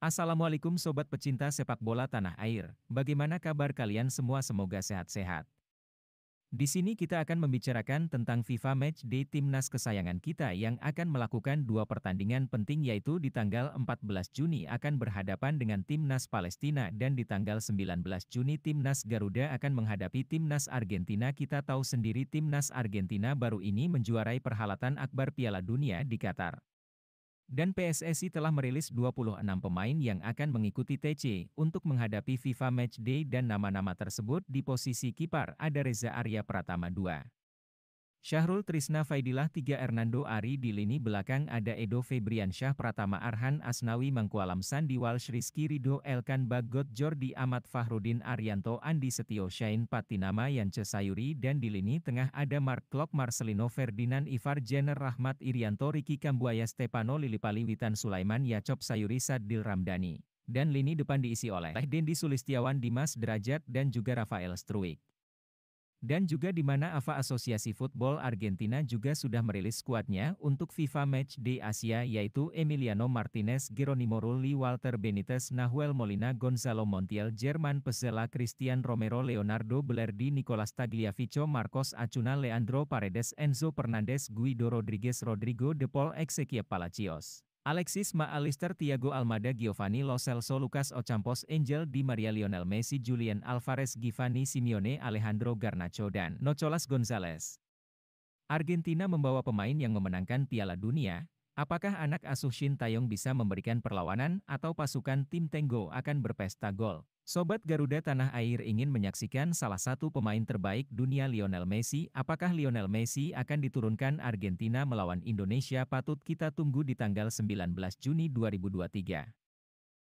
Assalamualaikum Sobat Pecinta Sepak Bola Tanah Air, bagaimana kabar kalian semua semoga sehat-sehat. Di sini kita akan membicarakan tentang FIFA Match Day Timnas kesayangan kita yang akan melakukan dua pertandingan penting yaitu di tanggal 14 Juni akan berhadapan dengan Timnas Palestina dan di tanggal 19 Juni Timnas Garuda akan menghadapi Timnas Argentina. Kita tahu sendiri Timnas Argentina baru ini menjuarai perhelatan akbar Piala Dunia di Qatar. Dan PSSI telah merilis 26 pemain yang akan mengikuti TC untuk menghadapi FIFA Matchday dan nama-nama tersebut di posisi kipar ada Reza Arya Pratama 2. Syahrul Trisna Faidilah 3 Hernando Ari di lini belakang ada Edo Febriansyah Pratama Arhan Asnawi Mangkualam Sandi Walsh Rizky Rido Elkan Bagot Jordi Ahmad Fahrudin Arianto Andi Setio Shain Patinama Yance Sayuri dan di lini tengah ada Mark Klok Marcelino Ferdinand Ivar Jenner Rahmat Irianto Riki Kambuaya Stepano Witan Sulaiman Yacob Sayuri Sadil Ramdhani. Dan lini depan diisi oleh Dendi Sulistiawan Dimas Derajat dan juga Rafael Struik. Dan juga di mana AFA Asosiasi Football Argentina juga sudah merilis skuadnya untuk FIFA Match di Asia yaitu Emiliano Martinez, Geronimo Rulli, Walter Benitez, Nahuel Molina, Gonzalo Montiel, Jerman Pesela, Cristian Romero, Leonardo Belardi, Nicolas Tagliafico, Marcos Acuna, Leandro Paredes, Enzo Fernandez, Guido Rodriguez, Rodrigo De Paul, Ezequiel Palacios. Alexis Maalister Tiago, Almada Giovanni Lo Celso Lucas Ocampos Angel Di Maria Lionel Messi Julian Alvarez Giovanni Simeone Alejandro Garnacho dan Nocholas Gonzalez. Argentina membawa pemain yang memenangkan Piala Dunia, Apakah anak asuh Shin Taeyong bisa memberikan perlawanan atau pasukan tim Tenggo akan berpesta gol? Sobat Garuda Tanah Air ingin menyaksikan salah satu pemain terbaik dunia Lionel Messi. Apakah Lionel Messi akan diturunkan Argentina melawan Indonesia? Patut kita tunggu di tanggal 19 Juni 2023.